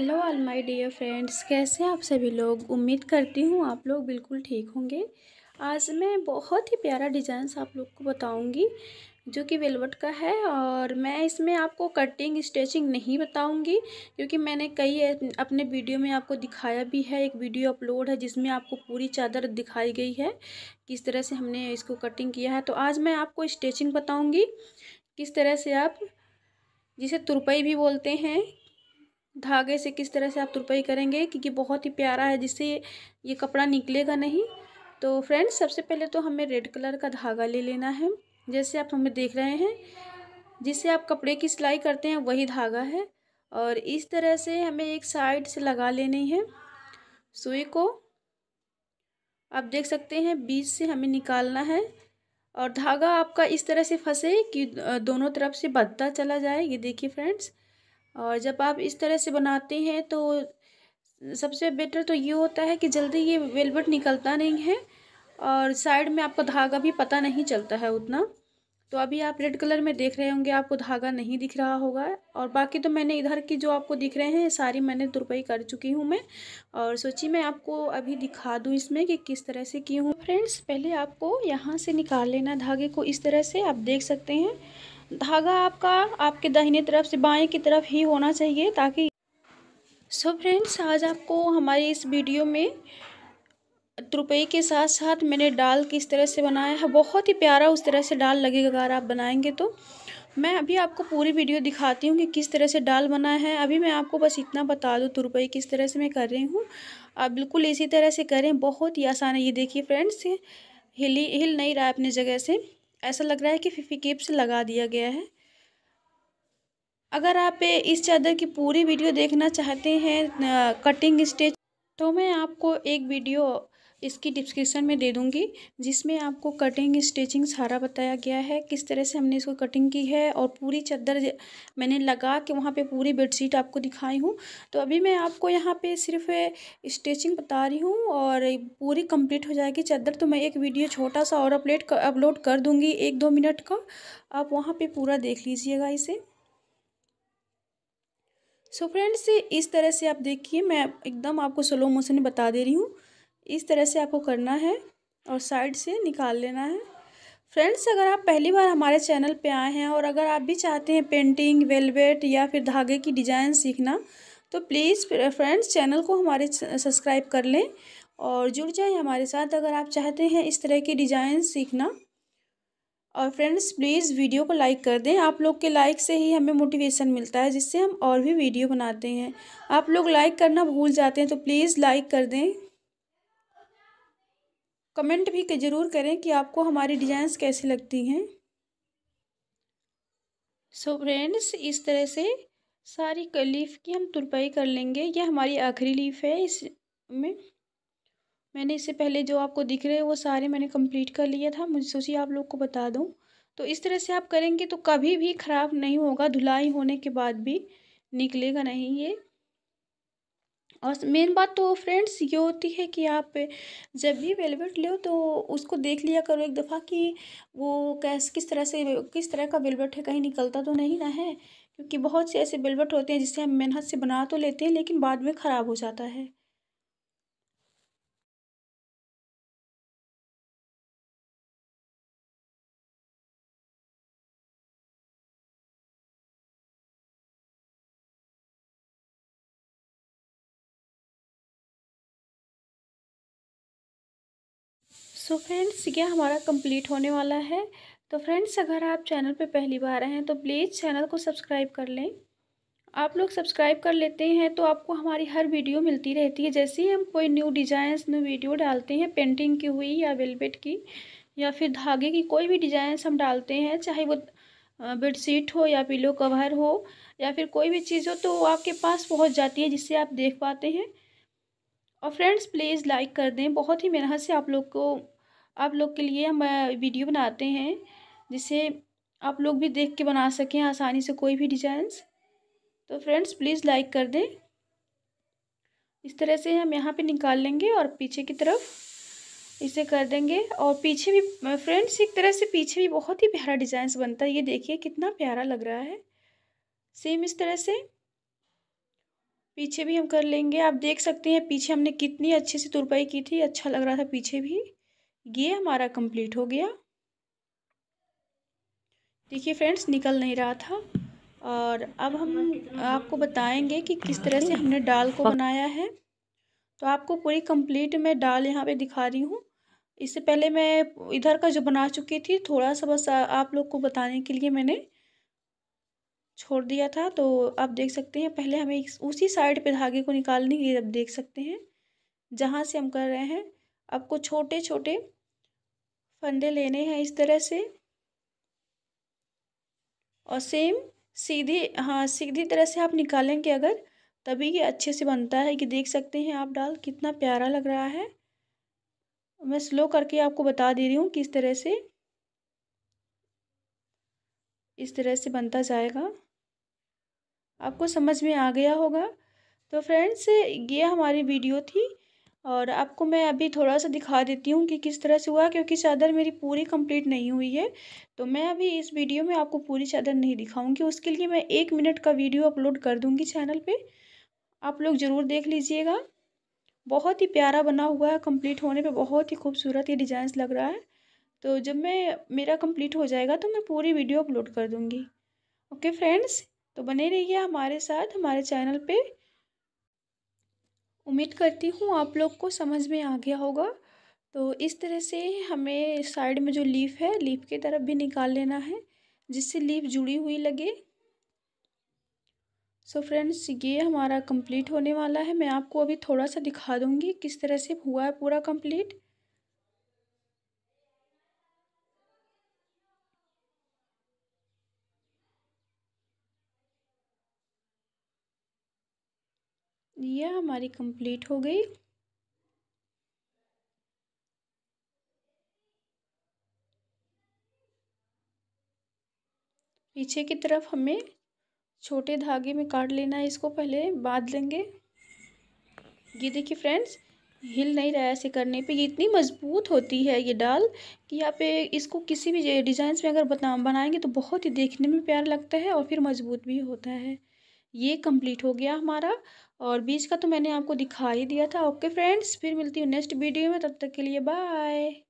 hello all my dear friends कैसे आप सभी लोग उम्मीद करती हूँ आप लोग बिल्कुल ठीक होंगे आज मैं बहुत ही प्यारा डिज़ाइंस आप लोग को बताऊँगी जो कि वेलवट का है और मैं इसमें आपको कटिंग स्टिचिंग नहीं बताऊंगी क्योंकि मैंने कई अपने वीडियो में आपको दिखाया भी है एक वीडियो अपलोड है जिसमें आपको पूरी चादर दिखाई गई है किस तरह से हमने इसको कटिंग किया है तो आज मैं आपको स्टिचिंग बताऊँगी किस तरह से आप जिसे तुरपाई भी बोलते हैं धागे से किस तरह से आप तुरपाई करेंगे क्योंकि बहुत ही प्यारा है जिससे ये कपड़ा निकलेगा नहीं तो फ्रेंड्स सबसे पहले तो हमें रेड कलर का धागा ले लेना है जैसे आप हमें देख रहे हैं जिससे आप कपड़े की सिलाई करते हैं वही धागा है और इस तरह से हमें एक साइड से लगा लेनी है सुई को आप देख सकते हैं बीच से हमें निकालना है और धागा आपका इस तरह से फंसे कि दोनों तरफ से बदता चला जाए ये देखिए फ्रेंड्स और जब आप इस तरह से बनाते हैं तो सबसे बेटर तो ये होता है कि जल्दी ये वेलवेट निकलता नहीं है और साइड में आपको धागा भी पता नहीं चलता है उतना तो अभी आप रेड कलर में देख रहे होंगे आपको धागा नहीं दिख रहा होगा और बाकी तो मैंने इधर की जो आपको दिख रहे हैं सारी मैंने तुरपाई कर चुकी हूँ मैं और सोची मैं आपको अभी दिखा दूँ इसमें कि किस तरह से की हूँ फ्रेंड्स पहले आपको यहाँ से निकाल लेना धागे को इस तरह से आप देख सकते हैं धागा आपका आपके दाहिने तरफ से बाएं की तरफ ही होना चाहिए ताकि सो so फ्रेंड्स आज आपको हमारी इस वीडियो में त्रुपई के साथ साथ मैंने डाल किस तरह से बनाया है बहुत ही प्यारा उस तरह से डाल लगेगा अगर आप बनाएंगे तो मैं अभी आपको पूरी वीडियो दिखाती हूँ कि किस तरह से डाल बनाया है अभी मैं आपको बस इतना बता दूँ तुरपई किस तरह से मैं कर रही हूँ आप बिल्कुल इसी तरह से करें बहुत ही आसान है ये देखिए फ्रेंड्स हिली हिल नहीं रहा है अपनी जगह से ऐसा लग रहा है कि फिफी केप से लगा दिया गया है अगर आप इस चादर की पूरी वीडियो देखना चाहते हैं कटिंग स्टेज तो मैं आपको एक वीडियो इसकी डिस्क्रिप्शन में दे दूँगी जिसमें आपको कटिंग स्टिचिंग सारा बताया गया है किस तरह से हमने इसको कटिंग की है और पूरी चादर मैंने लगा के वहाँ पे पूरी बेडशीट आपको दिखाई हूँ तो अभी मैं आपको यहाँ पे सिर्फ स्टिचिंग बता रही हूँ और पूरी कंप्लीट हो जाएगी चादर तो मैं एक वीडियो छोटा सा और अपलेट अपलोड कर दूँगी एक दो मिनट का आप वहाँ पर पूरा देख लीजिएगा इसे सो फ्रेंड्स इस तरह से आप देखिए मैं एकदम आपको स्लो मोशन बता दे रही हूँ इस तरह से आपको करना है और साइड से निकाल लेना है फ्रेंड्स अगर आप पहली बार हमारे चैनल पे आए हैं और अगर आप भी चाहते हैं पेंटिंग वेलवेट या फिर धागे की डिज़ाइन सीखना तो प्लीज़ फ्रेंड्स चैनल को हमारे सब्सक्राइब कर लें और जुड़ जाएं हमारे साथ अगर आप चाहते हैं इस तरह की डिज़ाइन सीखना और फ्रेंड्स प्लीज़ वीडियो को लाइक कर दें आप लोग के लाइक से ही हमें मोटिवेशन मिलता है जिससे हम और भी वीडियो बनाते हैं आप लोग लाइक करना भूल जाते हैं तो प्लीज़ लाइक कर दें कमेंट भी ज़रूर करें कि आपको हमारी डिज़ाइंस कैसी लगती हैं सो फ्रेंड्स इस तरह से सारी लीफ की हम तुरपाई कर लेंगे यह हमारी आखिरी लीफ है इस में मैंने इससे पहले जो आपको दिख रहे हैं वो सारे मैंने कंप्लीट कर लिया था मुझे सोची आप लोग को बता दूं तो इस तरह से आप करेंगे तो कभी भी ख़राब नहीं होगा धुलाई होने के बाद भी निकलेगा नहीं ये और मेन बात तो फ्रेंड्स ये होती है कि आप जब भी वेलवेट लो तो उसको देख लिया करो एक दफ़ा कि वो कैस किस तरह से किस तरह का वेलवेट है कहीं निकलता तो नहीं ना है क्योंकि बहुत से ऐसे वेलवेट होते हैं जिसे हम मेहनत से बना तो लेते हैं लेकिन बाद में ख़राब हो जाता है सो so फ्रेंड्स ये हमारा कंप्लीट होने वाला है तो फ्रेंड्स अगर आप चैनल पे पहली बार आए हैं तो प्लीज़ चैनल को सब्सक्राइब कर लें आप लोग सब्सक्राइब कर लेते हैं तो आपको हमारी हर वीडियो मिलती रहती है जैसे ही हम कोई न्यू डिज़ाइंस न्यू वीडियो डालते हैं पेंटिंग की हुई या वेलबेट की या फिर धागे की कोई भी डिज़ाइंस हम डालते हैं चाहे वो बेडशीट हो या पिलो कवर हो या फिर कोई भी चीज़ हो तो वो आपके पास पहुँच जाती है जिससे आप देख पाते हैं और फ्रेंड्स प्लीज़ लाइक कर दें बहुत ही मेहनत से आप लोग को आप लोग के लिए हम वीडियो बनाते हैं जिसे आप लोग भी देख के बना सकें आसानी से कोई भी डिजाइंस तो फ्रेंड्स प्लीज़ लाइक कर दें इस तरह से हम यहाँ पे निकाल लेंगे और पीछे की तरफ इसे कर देंगे और पीछे भी फ्रेंड्स एक तरह से पीछे भी बहुत ही प्यारा डिज़ाइंस बनता है ये देखिए कितना प्यारा लग रहा है सेम इस तरह से पीछे भी हम कर लेंगे आप देख सकते हैं पीछे हमने कितनी अच्छे से तुरपाई की थी अच्छा लग रहा था पीछे भी ये हमारा कंप्लीट हो गया देखिए फ्रेंड्स निकल नहीं रहा था और अब हम आपको बताएंगे कि किस तरह से हमने डाल को बनाया है तो आपको पूरी कंप्लीट मैं डाल यहाँ पे दिखा रही हूँ इससे पहले मैं इधर का जो बना चुकी थी थोड़ा सा बस आप लोग को बताने के लिए मैंने छोड़ दिया था तो आप देख सकते हैं पहले हमें उसी साइड पे धागे को निकालने की अब देख सकते हैं जहाँ से हम कर रहे हैं आपको छोटे छोटे फंदे लेने हैं इस तरह से और सेम सीधी हाँ सीधी तरह से आप निकालेंगे अगर तभी ये अच्छे से बनता है कि देख सकते हैं आप डाल कितना प्यारा लग रहा है मैं स्लो करके आपको बता दे रही हूँ किस तरह से इस तरह से बनता जाएगा आपको समझ में आ गया होगा तो फ्रेंड्स ये हमारी वीडियो थी और आपको मैं अभी थोड़ा सा दिखा देती हूँ कि किस तरह से हुआ क्योंकि चादर मेरी पूरी कंप्लीट नहीं हुई है तो मैं अभी इस वीडियो में आपको पूरी चादर नहीं दिखाऊंगी उसके लिए मैं एक मिनट का वीडियो अपलोड कर दूँगी चैनल पर आप लोग ज़रूर देख लीजिएगा बहुत ही प्यारा बना हुआ है कम्प्लीट होने पर बहुत ही खूबसूरत ये डिज़ाइंस लग रहा है तो जब मैं मेरा कम्प्लीट हो जाएगा तो मैं पूरी वीडियो अपलोड कर दूँगी ओके फ्रेंड्स तो बने रहिए हमारे साथ हमारे चैनल पर उम्मीद करती हूँ आप लोग को समझ में आ गया होगा तो इस तरह से हमें साइड में जो लीफ है लीफ की तरफ भी निकाल लेना है जिससे लीफ जुड़ी हुई लगे सो so फ्रेंड्स ये हमारा कंप्लीट होने वाला है मैं आपको अभी थोड़ा सा दिखा दूँगी किस तरह से हुआ है पूरा कंप्लीट यह हमारी कंप्लीट हो गई पीछे की तरफ हमें छोटे धागे में काट लेना है इसको पहले बांध लेंगे ये देखिए फ्रेंड्स हिल नहीं रहा है ऐसे करने पे ये इतनी मजबूत होती है ये डाल कि यहाँ पे इसको किसी भी डिज़ाइन में अगर बना बनाएंगे तो बहुत ही देखने में प्यार लगता है और फिर मजबूत भी होता है ये कंप्लीट हो गया हमारा और बीच का तो मैंने आपको दिखा ही दिया था ओके फ्रेंड्स फिर मिलती हूँ नेक्स्ट वीडियो में तब तक के लिए बाय